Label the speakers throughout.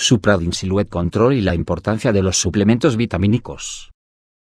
Speaker 1: Supradin Silhouette Control y la importancia de los suplementos vitamínicos.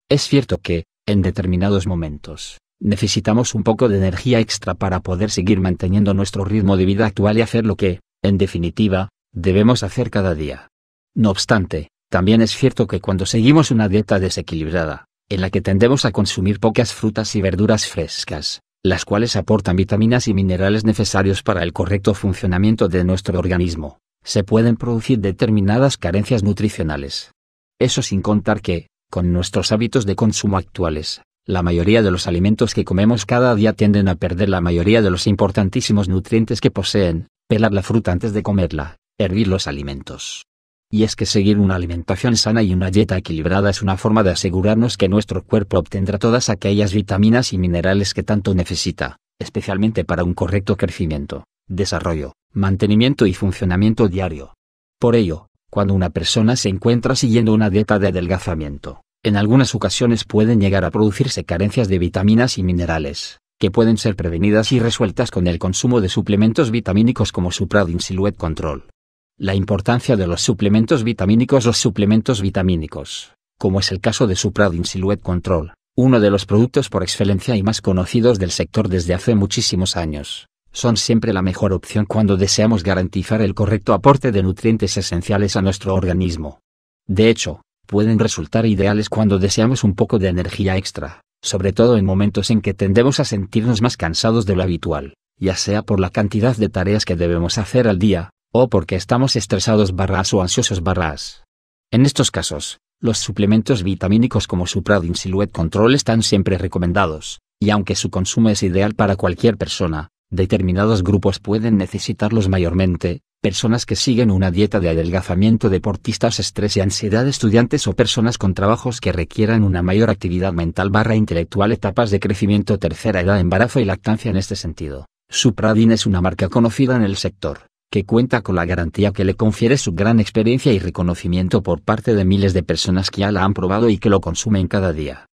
Speaker 1: Es cierto que, en determinados momentos, necesitamos un poco de energía extra para poder seguir manteniendo nuestro ritmo de vida actual y hacer lo que, en definitiva, debemos hacer cada día. No obstante, también es cierto que cuando seguimos una dieta desequilibrada, en la que tendemos a consumir pocas frutas y verduras frescas, las cuales aportan vitaminas y minerales necesarios para el correcto funcionamiento de nuestro organismo, se pueden producir determinadas carencias nutricionales. Eso sin contar que, con nuestros hábitos de consumo actuales, la mayoría de los alimentos que comemos cada día tienden a perder la mayoría de los importantísimos nutrientes que poseen, pelar la fruta antes de comerla, hervir los alimentos. Y es que seguir una alimentación sana y una dieta equilibrada es una forma de asegurarnos que nuestro cuerpo obtendrá todas aquellas vitaminas y minerales que tanto necesita, especialmente para un correcto crecimiento, desarrollo, mantenimiento y funcionamiento diario. Por ello, cuando una persona se encuentra siguiendo una dieta de adelgazamiento, en algunas ocasiones pueden llegar a producirse carencias de vitaminas y minerales, que pueden ser prevenidas y resueltas con el consumo de suplementos vitamínicos como Supradin Silhouette Control. La importancia de los suplementos vitamínicos Los suplementos vitamínicos, como es el caso de Supradin Silhouette Control, uno de los productos por excelencia y más conocidos del sector desde hace muchísimos años, son siempre la mejor opción cuando deseamos garantizar el correcto aporte de nutrientes esenciales a nuestro organismo. De hecho, pueden resultar ideales cuando deseamos un poco de energía extra, sobre todo en momentos en que tendemos a sentirnos más cansados de lo habitual, ya sea por la cantidad de tareas que debemos hacer al día, o porque estamos estresados barras o ansiosos barras. En estos casos, los suplementos vitamínicos como Supradin Silhouette Control están siempre recomendados, y aunque su consumo es ideal para cualquier persona, Determinados grupos pueden necesitarlos mayormente, personas que siguen una dieta de adelgazamiento deportistas estrés y ansiedad estudiantes o personas con trabajos que requieran una mayor actividad mental barra intelectual etapas de crecimiento tercera edad embarazo y lactancia en este sentido. Supradin es una marca conocida en el sector, que cuenta con la garantía que le confiere su gran experiencia y reconocimiento por parte de miles de personas que ya la han probado y que lo consumen cada día.